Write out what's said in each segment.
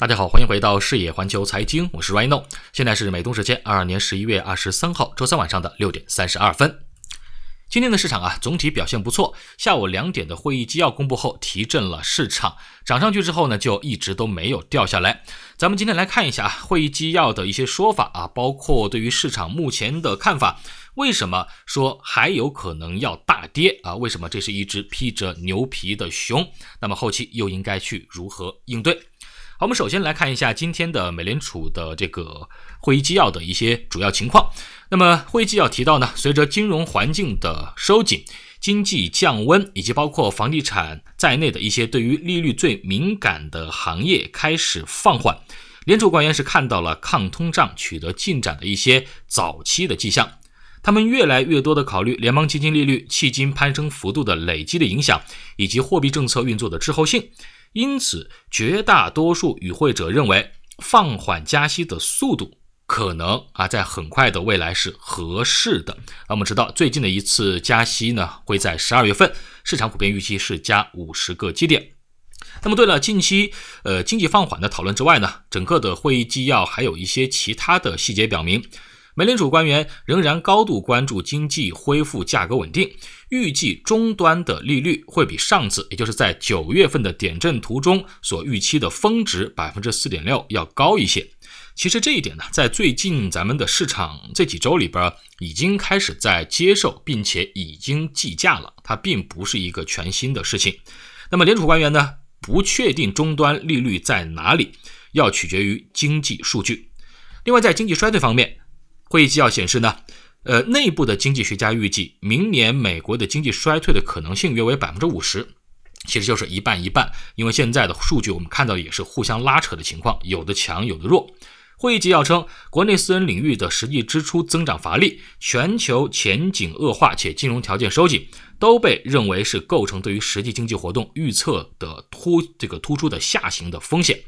大家好，欢迎回到视野环球财经，我是 Raino，现在是美东时间二二年十一月二十三号周三晚上的六点三十二分。今天的市场啊，总体表现不错。下午两点的会议纪要公布后，提振了市场，涨上去之后呢，就一直都没有掉下来。咱们今天来看一下会议纪要的一些说法啊，包括对于市场目前的看法。为什么说还有可能要大跌啊？为什么这是一只披着牛皮的熊？那么后期又应该去如何应对？好，我们首先来看一下今天的美联储的这个会议纪要的一些主要情况。那么，会议纪要提到呢，随着金融环境的收紧、经济降温，以及包括房地产在内的一些对于利率最敏感的行业开始放缓，联储官员是看到了抗通胀取得进展的一些早期的迹象。他们越来越多的考虑联邦基金利率迄今攀升幅度的累积的影响，以及货币政策运作的滞后性。因此，绝大多数与会者认为，放缓加息的速度可能啊，在很快的未来是合适的。那我们知道，最近的一次加息呢，会在十二月份，市场普遍预期是加五十个基点。那么，对了，近期呃经济放缓的讨论之外呢，整个的会议纪要还有一些其他的细节表明。美联储官员仍然高度关注经济恢复、价格稳定，预计终端的利率会比上次，也就是在九月份的点阵图中所预期的峰值百分之四点六要高一些。其实这一点呢，在最近咱们的市场这几周里边已经开始在接受，并且已经计价了，它并不是一个全新的事情。那么联储官员呢，不确定终端利率在哪里，要取决于经济数据。另外，在经济衰退方面。会议纪要显示呢，呃，内部的经济学家预计，明年美国的经济衰退的可能性约为百分之五十，其实就是一半一半，因为现在的数据我们看到也是互相拉扯的情况，有的强，有的弱。会议纪要称，国内私人领域的实际支出增长乏力，全球前景恶化且金融条件收紧，都被认为是构成对于实际经济活动预测的突这个突出的下行的风险。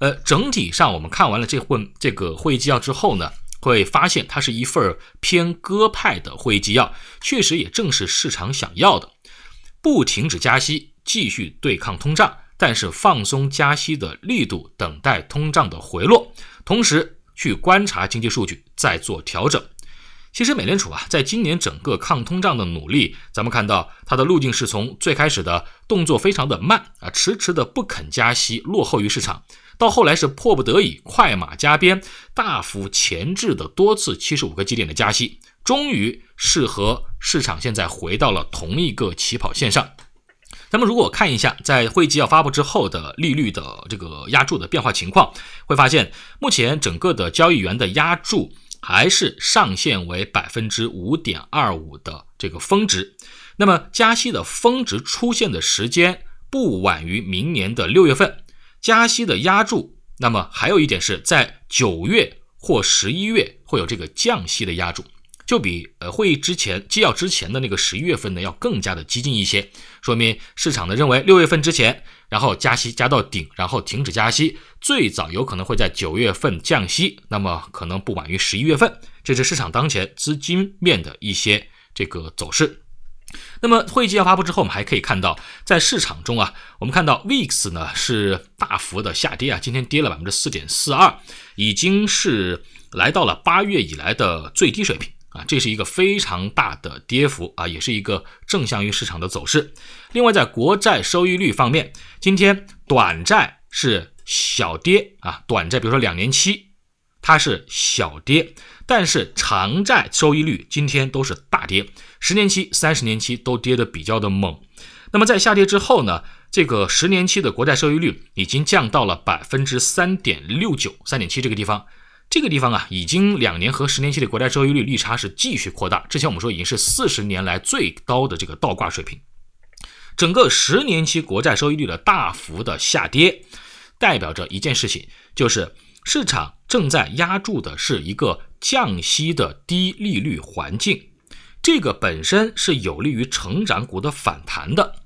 呃，整体上我们看完了这份这个会议纪要之后呢？会发现它是一份偏鸽派的会议纪要，确实也正是市场想要的，不停止加息，继续对抗通胀，但是放松加息的力度，等待通胀的回落，同时去观察经济数据再做调整。其实美联储啊，在今年整个抗通胀的努力，咱们看到它的路径是从最开始的动作非常的慢啊，迟迟的不肯加息，落后于市场。到后来是迫不得已，快马加鞭，大幅前置的多次七十五个基点的加息，终于是和市场现在回到了同一个起跑线上。咱们如果看一下在会议纪要发布之后的利率的这个压注的变化情况，会发现目前整个的交易员的压注还是上限为百分之五点二五的这个峰值。那么加息的峰值出现的时间不晚于明年的六月份。加息的压住，那么还有一点是在九月或十一月会有这个降息的压住，就比呃会议之前纪要之前的那个十一月份呢要更加的激进一些，说明市场呢认为六月份之前，然后加息加到顶，然后停止加息，最早有可能会在九月份降息，那么可能不晚于十一月份，这是市场当前资金面的一些这个走势。那么会议纪要发布之后，我们还可以看到，在市场中啊，我们看到 VIX 呢是大幅的下跌啊，今天跌了百分之四点四二，已经是来到了八月以来的最低水平啊，这是一个非常大的跌幅啊，也是一个正向于市场的走势。另外，在国债收益率方面，今天短债是小跌啊，短债比如说两年期。它是小跌，但是长债收益率今天都是大跌，十年期、三十年期都跌得比较的猛。那么在下跌之后呢，这个十年期的国债收益率已经降到了百分之三点六九、三点七这个地方，这个地方啊，已经两年和十年期的国债收益率利差是继续扩大。之前我们说已经是四十年来最高的这个倒挂水平。整个十年期国债收益率的大幅的下跌，代表着一件事情，就是。市场正在压住的是一个降息的低利率环境，这个本身是有利于成长股的反弹的。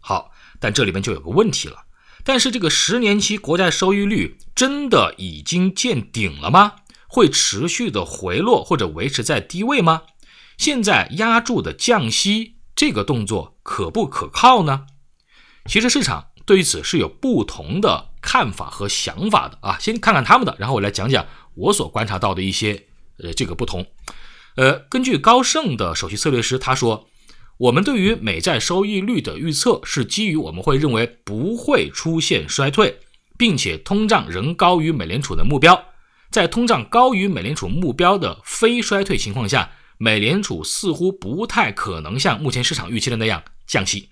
好，但这里面就有个问题了。但是这个十年期国债收益率真的已经见顶了吗？会持续的回落或者维持在低位吗？现在压住的降息这个动作可不可靠呢？其实市场。对于此是有不同的看法和想法的啊！先看看他们的，然后我来讲讲我所观察到的一些呃这个不同。呃，根据高盛的首席策略师他说，我们对于美债收益率的预测是基于我们会认为不会出现衰退，并且通胀仍高于美联储的目标。在通胀高于美联储目标的非衰退情况下，美联储似乎不太可能像目前市场预期的那样降息，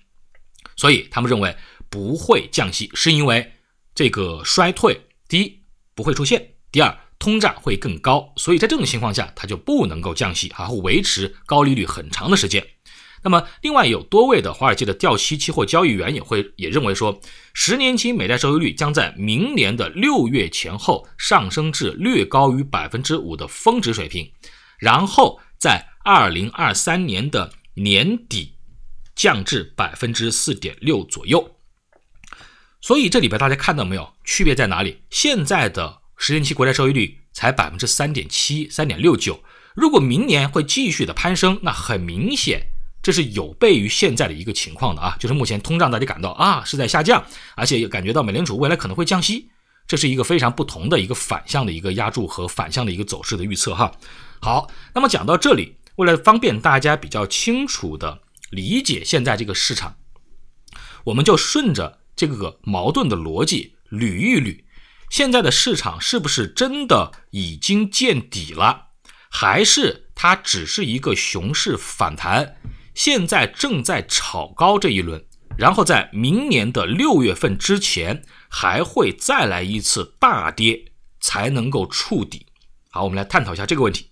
所以他们认为。不会降息，是因为这个衰退第一不会出现，第二通胀会更高，所以在这种情况下，它就不能够降息，还会维持高利率很长的时间。那么，另外有多位的华尔街的掉期期货交易员也会也认为说，十年期美债收益率将在明年的六月前后上升至略高于百分之五的峰值水平，然后在二零二三年的年底降至百分之四点六左右。所以这里边大家看到没有区别在哪里？现在的十年期国债收益率才百分之三点七、三点六九。如果明年会继续的攀升，那很明显这是有悖于现在的一个情况的啊！就是目前通胀大家感到啊是在下降，而且也感觉到美联储未来可能会降息，这是一个非常不同的一个反向的一个压住和反向的一个走势的预测哈。好，那么讲到这里，为了方便大家比较清楚的理解现在这个市场，我们就顺着。这个矛盾的逻辑捋一捋，现在的市场是不是真的已经见底了，还是它只是一个熊市反弹，现在正在炒高这一轮，然后在明年的六月份之前还会再来一次大跌才能够触底？好，我们来探讨一下这个问题。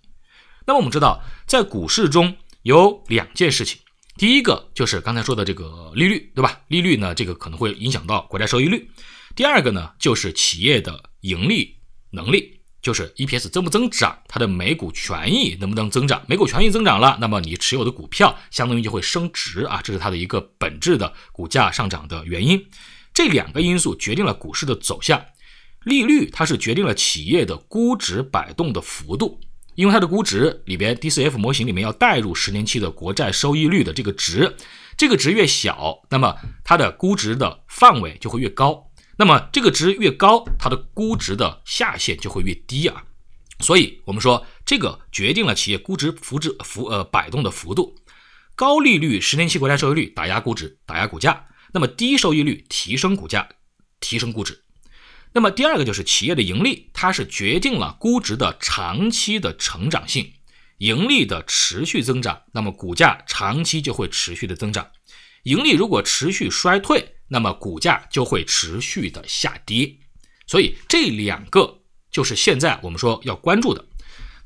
那么我们知道，在股市中有两件事情。第一个就是刚才说的这个利率，对吧？利率呢，这个可能会影响到国债收益率。第二个呢，就是企业的盈利能力，就是 EPS 增不增长，它的每股权益能不能增长？每股权益增长了，那么你持有的股票相当于就会升值啊，这是它的一个本质的股价上涨的原因。这两个因素决定了股市的走向，利率它是决定了企业的估值摆动的幅度。因为它的估值里边，DCF 模型里面要带入十年期的国债收益率的这个值，这个值越小，那么它的估值的范围就会越高；那么这个值越高，它的估值的下限就会越低啊。所以我们说，这个决定了企业估值幅值幅呃摆动的幅度。高利率十年期国债收益率打压估值，打压股价；那么低收益率提升股价，提升估值。那么第二个就是企业的盈利，它是决定了估值的长期的成长性，盈利的持续增长，那么股价长期就会持续的增长。盈利如果持续衰退，那么股价就会持续的下跌。所以这两个就是现在我们说要关注的。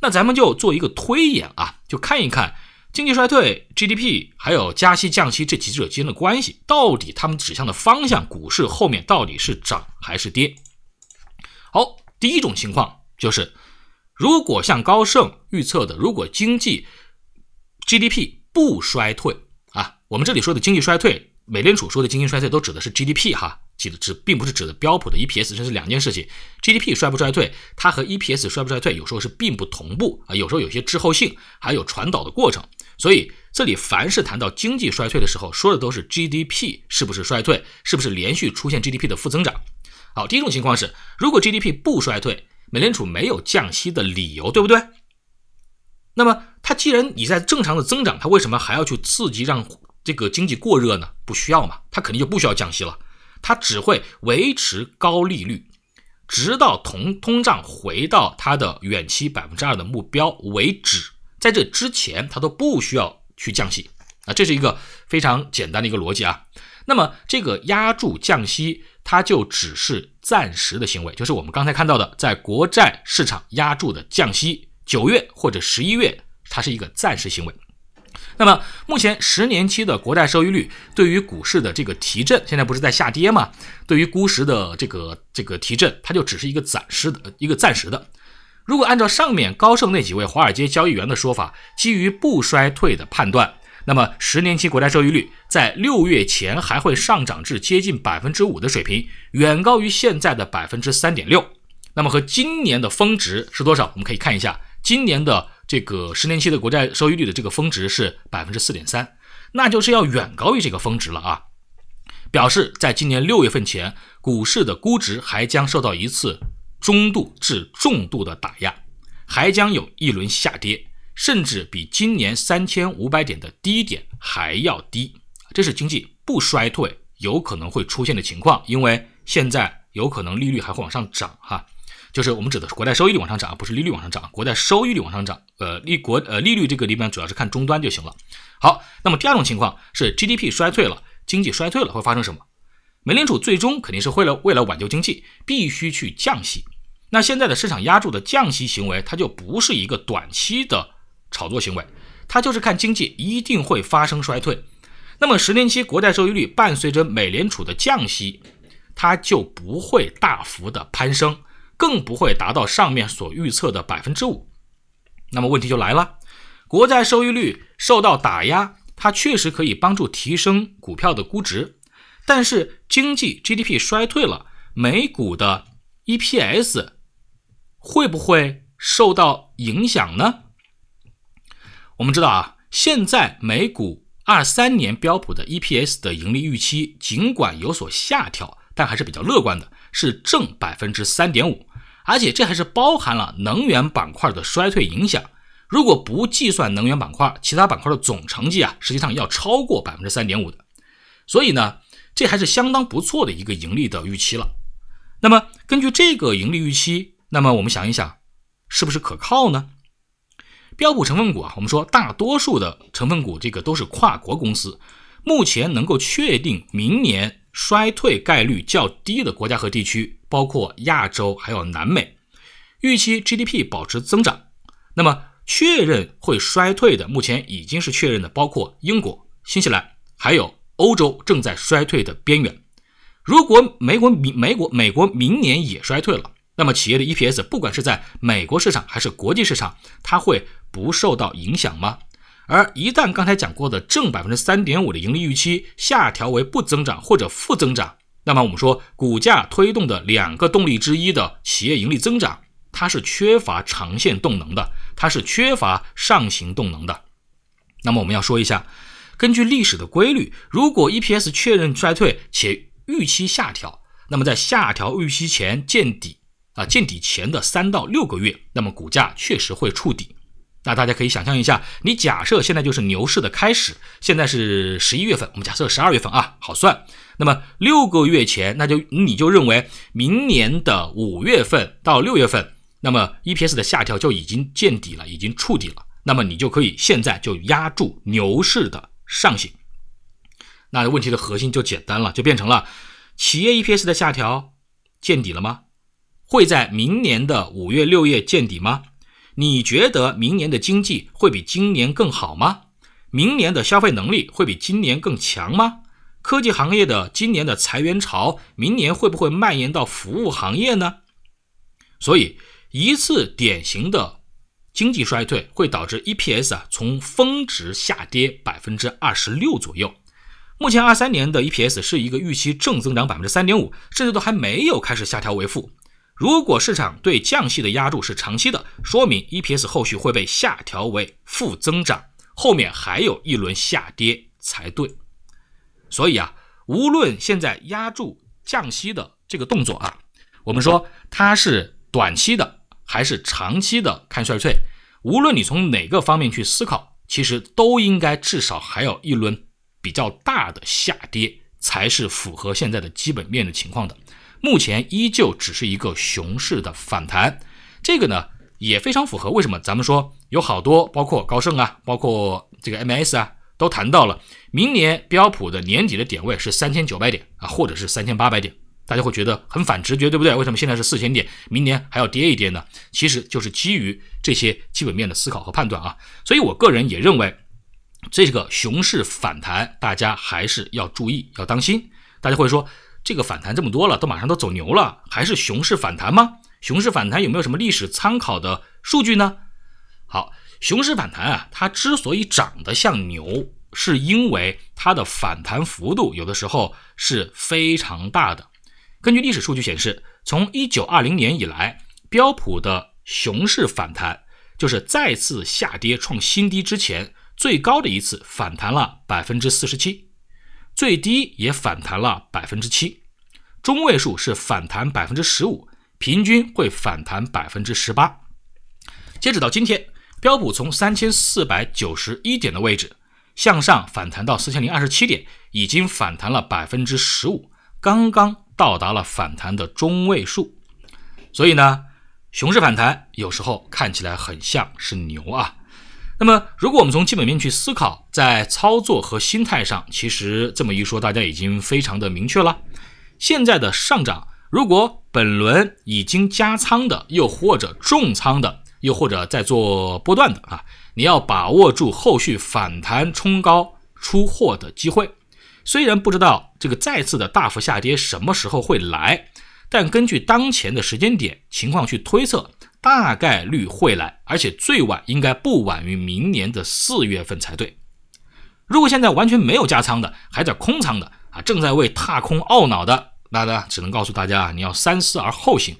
那咱们就做一个推演啊，就看一看经济衰退、GDP 还有加息、降息这几者之间的关系，到底他们指向的方向，股市后面到底是涨还是跌？好，第一种情况就是，如果像高盛预测的，如果经济 GDP 不衰退啊，我们这里说的经济衰退，美联储说的经济衰退都指的是 GDP 哈，指的指并不是指的标普的 EPS，这是两件事情。GDP 衰不衰退，它和 EPS 衰不衰退有时候是并不同步啊，有时候有些滞后性，还有传导的过程。所以这里凡是谈到经济衰退的时候，说的都是 GDP 是不是衰退，是不是连续出现 GDP 的负增长。好，第一种情况是，如果 GDP 不衰退，美联储没有降息的理由，对不对？那么，它既然你在正常的增长，它为什么还要去刺激让这个经济过热呢？不需要嘛，它肯定就不需要降息了，它只会维持高利率，直到同通胀回到它的远期百分之二的目标为止。在这之前，它都不需要去降息啊，这是一个非常简单的一个逻辑啊。那么，这个压住降息。它就只是暂时的行为，就是我们刚才看到的，在国债市场压住的降息，九月或者十一月，它是一个暂时行为。那么，目前十年期的国债收益率对于股市的这个提振，现在不是在下跌吗？对于估值的这个这个提振，它就只是一个暂时的，一个暂时的。如果按照上面高盛那几位华尔街交易员的说法，基于不衰退的判断。那么，十年期国债收益率在六月前还会上涨至接近百分之五的水平，远高于现在的百分之三点六。那么，和今年的峰值是多少？我们可以看一下，今年的这个十年期的国债收益率的这个峰值是百分之四点三，那就是要远高于这个峰值了啊！表示在今年六月份前，股市的估值还将受到一次中度至重度的打压，还将有一轮下跌。甚至比今年三千五百点的低点还要低，这是经济不衰退有可能会出现的情况，因为现在有可能利率还会往上涨哈，就是我们指的是国债收益率往上涨，不是利率往上涨，国债收益率往上涨，呃利国呃利率这个里面主要是看终端就行了。好，那么第二种情况是 GDP 衰退了，经济衰退了会发生什么？美联储最终肯定是为了为了挽救经济，必须去降息，那现在的市场压住的降息行为，它就不是一个短期的。炒作行为，它就是看经济一定会发生衰退。那么十年期国债收益率伴随着美联储的降息，它就不会大幅的攀升，更不会达到上面所预测的百分之五。那么问题就来了，国债收益率受到打压，它确实可以帮助提升股票的估值，但是经济 GDP 衰退了，美股的 EPS 会不会受到影响呢？我们知道啊，现在美股二三年标普的 EPS 的盈利预期，尽管有所下调，但还是比较乐观的，是正百分之三点五。而且这还是包含了能源板块的衰退影响。如果不计算能源板块，其他板块的总成绩啊，实际上要超过百分之三点五的。所以呢，这还是相当不错的一个盈利的预期了。那么根据这个盈利预期，那么我们想一想，是不是可靠呢？标普成分股啊，我们说大多数的成分股，这个都是跨国公司。目前能够确定明年衰退概率较低的国家和地区，包括亚洲还有南美，预期 GDP 保持增长。那么确认会衰退的，目前已经是确认的，包括英国、新西兰，还有欧洲正在衰退的边缘。如果美国明美国美国明年也衰退了。那么企业的 EPS 不管是在美国市场还是国际市场，它会不受到影响吗？而一旦刚才讲过的正百分之三点五的盈利预期下调为不增长或者负增长，那么我们说股价推动的两个动力之一的企业盈利增长，它是缺乏长线动能的，它是缺乏上行动能的。那么我们要说一下，根据历史的规律，如果 EPS 确认衰退且预期下调，那么在下调预期前见底。啊，见底前的三到六个月，那么股价确实会触底。那大家可以想象一下，你假设现在就是牛市的开始，现在是十一月份，我们假设十二月份啊，好算。那么六个月前，那就你就认为明年的五月份到六月份，那么 EPS 的下调就已经见底了，已经触底了。那么你就可以现在就压住牛市的上行。那问题的核心就简单了，就变成了企业 EPS 的下调见底了吗？会在明年的五月六月见底吗？你觉得明年的经济会比今年更好吗？明年的消费能力会比今年更强吗？科技行业的今年的裁员潮，明年会不会蔓延到服务行业呢？所以，一次典型的经济衰退会导致 EPS 啊从峰值下跌百分之二十六左右。目前二三年的 EPS 是一个预期正增长百分之三点五，甚至都还没有开始下调为负。如果市场对降息的压住是长期的，说明 EPS 后续会被下调为负增长，后面还有一轮下跌才对。所以啊，无论现在压住降息的这个动作啊，我们说它是短期的还是长期的，看衰退。无论你从哪个方面去思考，其实都应该至少还有一轮比较大的下跌，才是符合现在的基本面的情况的。目前依旧只是一个熊市的反弹，这个呢也非常符合。为什么？咱们说有好多，包括高盛啊，包括这个 M S 啊，都谈到了明年标普的年底的点位是三千九百点啊，或者是三千八百点。大家会觉得很反直觉，对不对？为什么现在是四千点，明年还要跌一跌呢？其实就是基于这些基本面的思考和判断啊。所以我个人也认为，这个熊市反弹，大家还是要注意，要当心。大家会说。这个反弹这么多了，都马上都走牛了，还是熊市反弹吗？熊市反弹有没有什么历史参考的数据呢？好，熊市反弹啊，它之所以长得像牛，是因为它的反弹幅度有的时候是非常大的。根据历史数据显示，从一九二零年以来，标普的熊市反弹就是再次下跌创新低之前最高的一次反弹了百分之四十七。最低也反弹了百分之七，中位数是反弹百分之十五，平均会反弹百分之十八。截止到今天，标普从三千四百九十一点的位置向上反弹到四千零二十七点，已经反弹了百分之十五，刚刚到达了反弹的中位数。所以呢，熊市反弹有时候看起来很像是牛啊。那么，如果我们从基本面去思考，在操作和心态上，其实这么一说，大家已经非常的明确了。现在的上涨，如果本轮已经加仓的，又或者重仓的，又或者在做波段的啊，你要把握住后续反弹冲高出货的机会。虽然不知道这个再次的大幅下跌什么时候会来，但根据当前的时间点情况去推测。大概率会来，而且最晚应该不晚于明年的四月份才对。如果现在完全没有加仓的，还在空仓的啊，正在为踏空懊恼的，那呢，只能告诉大家啊，你要三思而后行。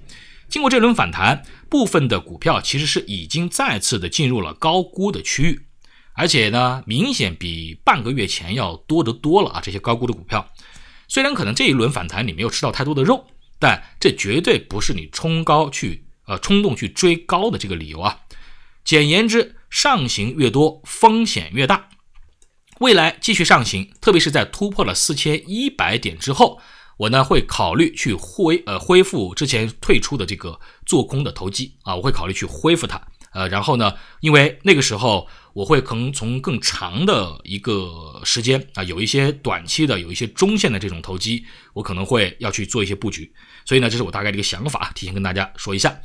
经过这轮反弹，部分的股票其实是已经再次的进入了高估的区域，而且呢，明显比半个月前要多得多了啊。这些高估的股票，虽然可能这一轮反弹你没有吃到太多的肉，但这绝对不是你冲高去。呃，冲动去追高的这个理由啊，简言之，上行越多，风险越大。未来继续上行，特别是在突破了四千一百点之后，我呢会考虑去恢呃恢复之前退出的这个做空的投机啊，我会考虑去恢复它。呃，然后呢？因为那个时候我会可能从更长的一个时间啊，有一些短期的，有一些中线的这种投机，我可能会要去做一些布局。所以呢，这是我大概的一个想法，提前跟大家说一下。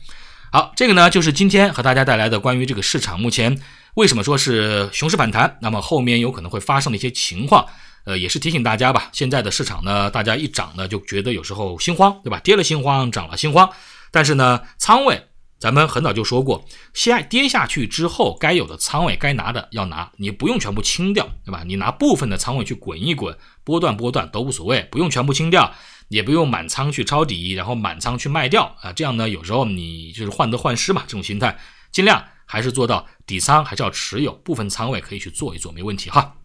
好，这个呢就是今天和大家带来的关于这个市场目前为什么说是熊市反弹，那么后面有可能会发生的一些情况。呃，也是提醒大家吧，现在的市场呢，大家一涨呢就觉得有时候心慌，对吧？跌了心慌，涨了心慌，但是呢，仓位。咱们很早就说过，先跌下去之后，该有的仓位该拿的要拿，你不用全部清掉，对吧？你拿部分的仓位去滚一滚，波段波段都无所谓，不用全部清掉，也不用满仓去抄底，然后满仓去卖掉啊。这样呢，有时候你就是患得患失嘛，这种心态尽量还是做到底仓还是要持有，部分仓位可以去做一做，没问题哈。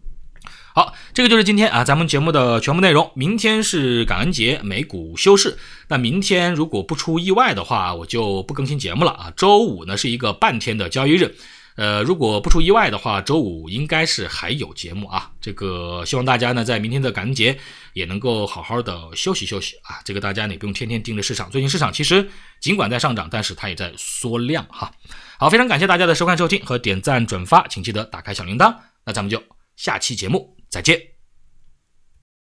好，这个就是今天啊，咱们节目的全部内容。明天是感恩节，美股休市。那明天如果不出意外的话，我就不更新节目了啊。周五呢是一个半天的交易日，呃，如果不出意外的话，周五应该是还有节目啊。这个希望大家呢在明天的感恩节也能够好好的休息休息啊。这个大家也不用天天盯着市场，最近市场其实尽管在上涨，但是它也在缩量哈。好，非常感谢大家的收看、收听和点赞、转发，请记得打开小铃铛。那咱们就下期节目。再见。